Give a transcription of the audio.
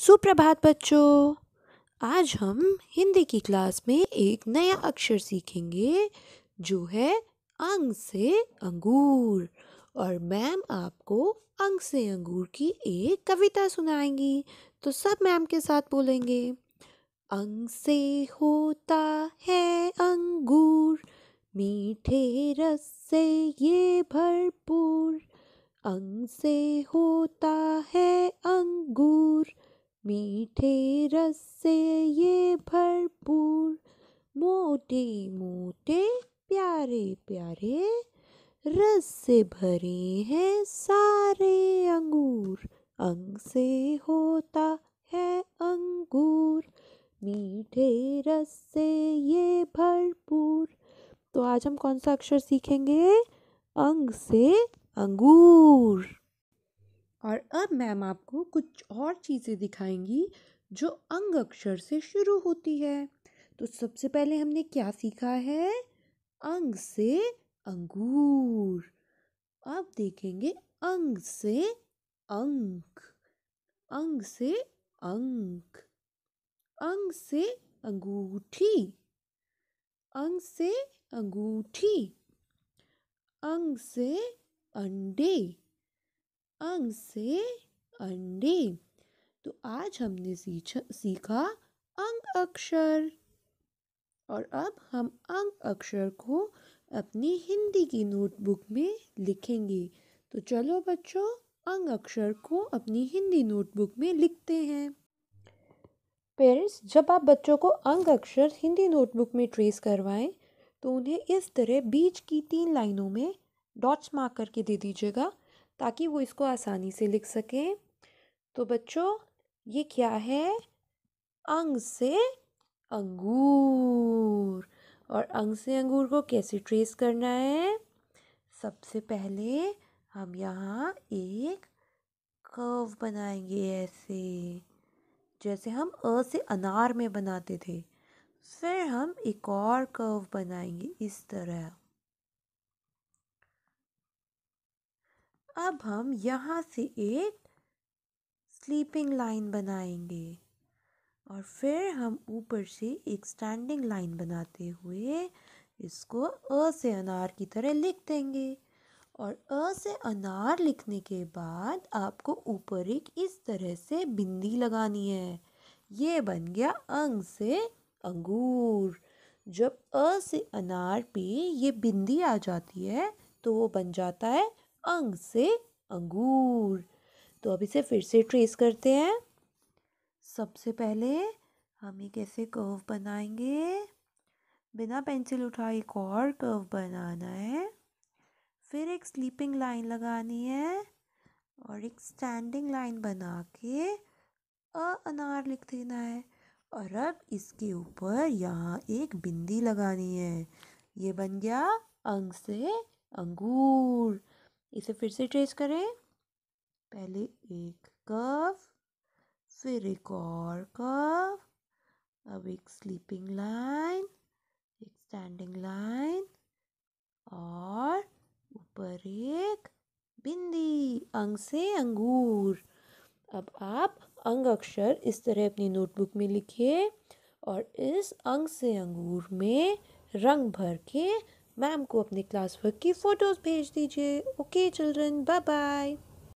सुप्रभात बच्चों आज हम हिंदी की क्लास में एक नया अक्षर सीखेंगे जो है अंग से अंगूर और मैम आपको अंग से अंगूर की एक कविता सुनाएंगी तो सब मैम के साथ बोलेंगे अंग से होता है अंगूर मीठे रस से ये भरपूर अंग से होता है अंगूर मीठे रस से ये भरपूर मोटे मोटे प्यारे प्यारे रस से भरे हैं सारे अंगूर अंग से होता है अंगूर मीठे रस से ये भरपूर तो आज हम कौन सा अक्षर सीखेंगे अंग से अंगूर और अब मैम आपको कुछ और चीज़ें दिखाएंगी जो अंग अक्षर से शुरू होती है तो सबसे पहले हमने क्या सीखा है अंग से अंगूर अब देखेंगे अंग से अंक अंग से अंक अंग से अंगूठी अंग से अंगूठी अंग से अंडे अंग से अंडे तो आज हमने सीखा अंग अक्षर और अब हम अंग अक्षर को अपनी हिंदी की नोटबुक में लिखेंगे तो चलो बच्चों अंग अक्षर को अपनी हिंदी नोटबुक में लिखते हैं पेरेंट्स जब आप बच्चों को अंग अक्षर हिंदी नोटबुक में ट्रेस करवाएं तो उन्हें इस तरह बीच की तीन लाइनों में डॉट्स मार्क करके दे दीजिएगा ताकि वो इसको आसानी से लिख सकें तो बच्चों ये क्या है अंग से अंगूर और अंग से अंगूर को कैसे ट्रेस करना है सबसे पहले हम यहाँ एक कर्व बनाएंगे ऐसे जैसे हम अ से अनार में बनाते थे फिर हम एक और कर्व बनाएंगे इस तरह अब हम यहाँ से एक स्लीपिंग लाइन बनाएंगे और फिर हम ऊपर से एक स्टैंडिंग लाइन बनाते हुए इसको अ से अनार की तरह लिख देंगे और अ से अनार लिखने के बाद आपको ऊपर एक इस तरह से बिंदी लगानी है ये बन गया अंग से अंगूर जब अ से अनार पे ये बिंदी आ जाती है तो वो बन जाता है अंग से अंगूर तो अब इसे फिर से ट्रेस करते हैं सबसे पहले हम एक कैसे कर्व बनाएंगे बिना पेंसिल उठाए एक और कर्व बनाना है फिर एक स्लीपिंग लाइन लगानी है और एक स्टैंडिंग लाइन बना के अ अनार लिख देना है और अब इसके ऊपर यहाँ एक बिंदी लगानी है ये बन गया अंग से अंगूर इसे फिर से ट्रेस करें पहले एक कफ फिर एक और कफ अब एक स्लीपिंग लाइन एक स्टैंडिंग लाइन और ऊपर एक बिंदी अंग से अंगूर अब आप अंग अक्षर इस तरह अपनी नोटबुक में लिखिए और इस अंग से अंगूर में रंग भर के मैम को अपने क्लास वर्क की फ़ोटोज़ भेज दीजिए ओके चिल्ड्रन बाय बाय